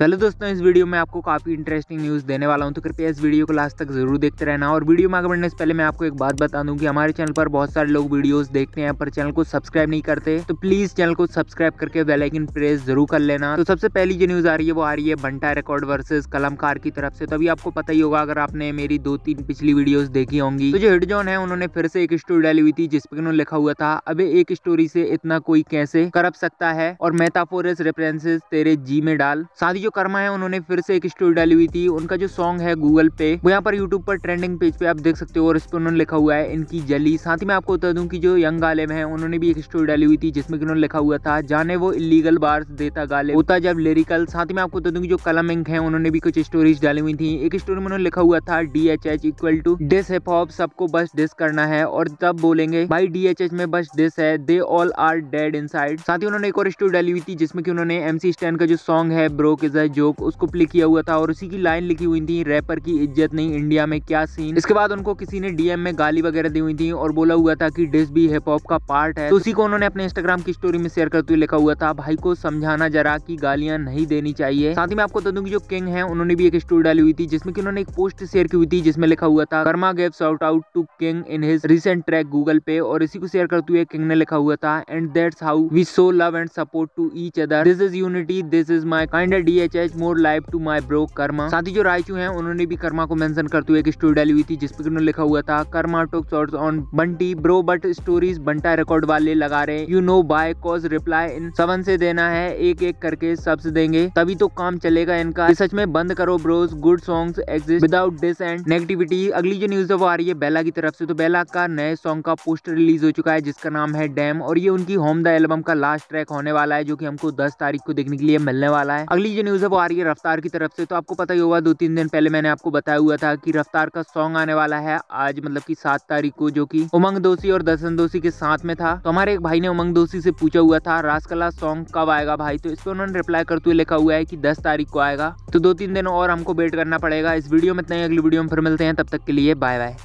पहले दोस्तों इस वीडियो में आपको काफ़ी इंटरेस्टिंग न्यूज़ देने वाला हूं तो कृपया इस वीडियो को लास्ट तक जरूर देखते रहना और वीडियो में आगे बढ़ने से पहले मैं आपको एक बात बता दूं कि हमारे चैनल पर बहुत सारे लोग वीडियोस देखते हैं पर चैनल को सब्सक्राइब नहीं करते तो प्लीज़ चैनल को सब्सक्राइब करके बेलाइकिन प्रेस जरूर कर लेना तो सबसे पहली जो न्यूज़ आ रही है वो आ रही है बंटा रिकॉर्ड वर्सेज कलमकार की तरफ से तभी आपको पता ही होगा अगर आपने मेरी दो तीन पिछली वीडियोज देखी होंगी तो जो हिट जोन है उन्होंने फिर से एक स्टोरी डाली हुई थी जिसपे उन्होंने लिखा हुआ था अब एक स्टोरी से इतना कोई कैसे करप सकता है और मेटाफोरस रेफरेंसेज तेरे जी में डाल साथ ही कर्मा है उन्होंने फिर से एक स्टोरी डाली हुई थी उनका जो सॉन्ग है गूगल पे वो यहाँ पर यूट्यूब पर ट्रेंडिंग पेज पे आप देख सकते हो और इस पर उन्होंने लिखा हुआ है इनकी जली साथ ही मैं आपको बता दूं कि जो यंग गालिब है उन्होंने भी एक स्टोरी डाली हुई थी जिसमें उन्होंने लिखा हुआ था जाने वो इलीगल बार देता गालिब होता जब लिरिकल साथ ही मैं आपको बता दूँ की जो कलम इंक है उन्होंने भी कुछ स्टोरीज डाली हुई थी एक स्टोरी में उन्होंने लिखा हुआ था D H H equal to diss hip hop सबको बस डिस करना है और तब बोलेंगे भाई डी एच एच में बस डिस है they all are dead in साथ ही उन्होंने एक और स्टोरी डाली हुई थी जिसमें कि उन्होंने एमसी स्टैंड का जो सॉन्ग है ब्रोक इज है जोक उसको प्ले किया हुआ था और उसी की लाइन लिखी हुई थी रैपर की इज्जत नहीं इंडिया में क्या सीन इसके बाद उनको किसी ने डीएम में गाली वगैरह दी हुई थी और बोला हुआ था कि डिस भी हिप हॉप का पार्ट है तो उसी को उन्होंने अपने इंस्टाग्राम की स्टोरी में शेयर करते हुए लिखा हुआ था भाई को समझाना जरा की गालियां नहीं देनी चाहिए साथ ही मैं आपको बता दूँ की जो किंग है उन्होंने भी एक स्टोरी डाली हुई थी जिसमें की उन्होंने एक पोस्ट शेयर की हुई थी जिसमें लिखा हुआ था Karma gave shout out to King in his recent track Google पे और इसी को शेयर करते हुए किंग ने लिखा हुआ था and that's how we so love and support to each other this is unity this is my kind D H H more life to my bro Karma साथ ही जो रायचू है उन्होंने भी कर्मा को मैंशन करते हुए एक स्टोरी डाली हुई थी जिसपे उन्होंने लिखा हुआ था Karma took shorts on Bunty bro but stories Bantai record वाले लगा रहे you know because reply इन सवन से देना है एक एक करके सबस देंगे तभी तो काम चलेगा इनका सच में बंद करो bros good songs exist without diss and negativity अगली जो न्यूज है वो आ रही है बेला की तरफ से तो बेला का नए सॉन्ग का पोस्टर रिलीज हो चुका है जिसका नाम है डैम और ये उनकी होम द एल्बम का लास्ट ट्रैक होने वाला है जो की हमको दस तारीख को देखने के लिए मिलने वाला है अगली जो न्यूज़ है वो आ रही है रफ्तार की तरफ से तो आपको पता ही होगा दो तीन दिन पहले मैंने आपको बताया हुआ था कि रफ्तार का सॉन्ग आने वाला है आज मतलब की सात तारीख को जो की उमंग दोषी और दर्शन दोषी के साथ में था तो हमारे एक भाई ने उमंग दोषी से पूछा हुआ था रासकला सॉन्ग कब आएगा भाई तो इस पर उन्होंने रिप्लाई करते हुए लिखा हुआ है की दस तारीख को आएगा तो दो तीन दिन और हमको वेट करना पड़ेगा इस वीडियो में इतना ही अगली वीडियो में फिर मिलते हैं तब तक के लिए बाय बाय